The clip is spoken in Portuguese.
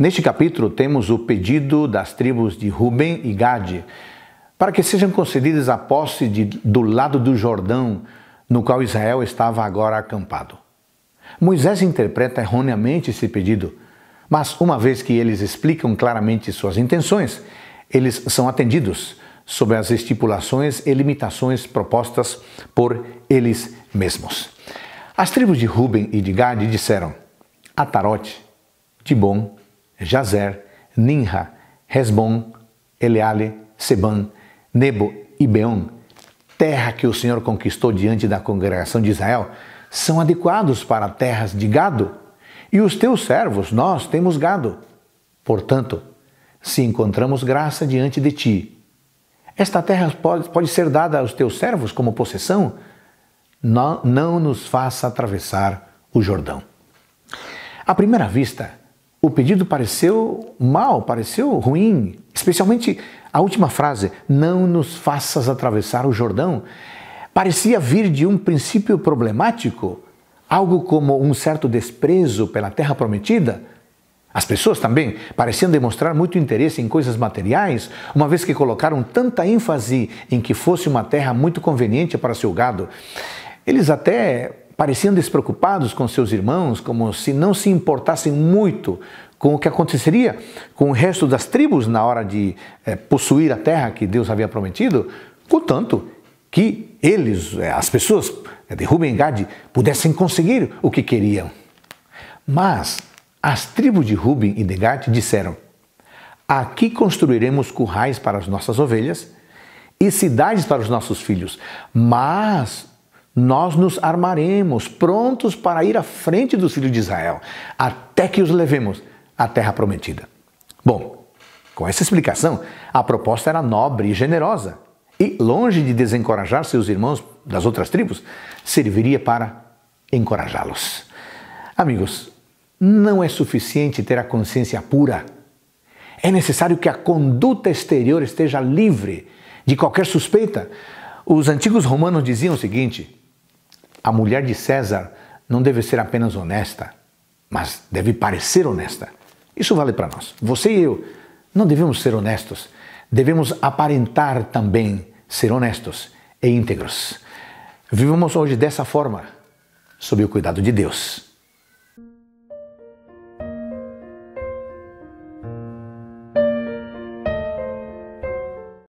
Neste capítulo temos o pedido das tribos de Ruben e Gade para que sejam concedidas a posse de, do lado do Jordão, no qual Israel estava agora acampado. Moisés interpreta erroneamente esse pedido, mas uma vez que eles explicam claramente suas intenções, eles são atendidos sob as estipulações e limitações propostas por eles mesmos. As tribos de Ruben e de Gade disseram: Atarote, bom." Jazer, Ninha, Resbon, Eleale, Seban, Nebo e Beon, terra que o Senhor conquistou diante da congregação de Israel, são adequados para terras de gado, e os teus servos, nós temos gado. Portanto, se encontramos graça diante de ti, esta terra pode, pode ser dada aos teus servos como possessão, não, não nos faça atravessar o Jordão. À primeira vista, o pedido pareceu mal, pareceu ruim, especialmente a última frase: Não nos faças atravessar o Jordão. Parecia vir de um princípio problemático, algo como um certo desprezo pela terra prometida. As pessoas também pareciam demonstrar muito interesse em coisas materiais, uma vez que colocaram tanta ênfase em que fosse uma terra muito conveniente para seu gado. Eles até pareciam despreocupados com seus irmãos, como se não se importassem muito com o que aconteceria com o resto das tribos na hora de é, possuir a terra que Deus havia prometido, contanto que eles, eh, as pessoas eh, de Ruben Gad, pudessem conseguir o que queriam. Mas as tribos de Ruben e de Gad disseram: Aqui construiremos currais para as nossas ovelhas e cidades para os nossos filhos, mas nós nos armaremos, prontos para ir à frente dos filhos de Israel, até que os levemos à terra prometida. Bom, com essa explicação, a proposta era nobre e generosa, e longe de desencorajar seus irmãos das outras tribos, serviria para encorajá-los. Amigos, não é suficiente ter a consciência pura. É necessário que a conduta exterior esteja livre de qualquer suspeita. Os antigos romanos diziam o seguinte: a mulher de César não deve ser apenas honesta, mas deve parecer honesta. Isso vale para nós. Você e eu não devemos ser honestos, devemos aparentar também ser honestos e íntegros. Vivemos hoje dessa forma, sob o cuidado de Deus.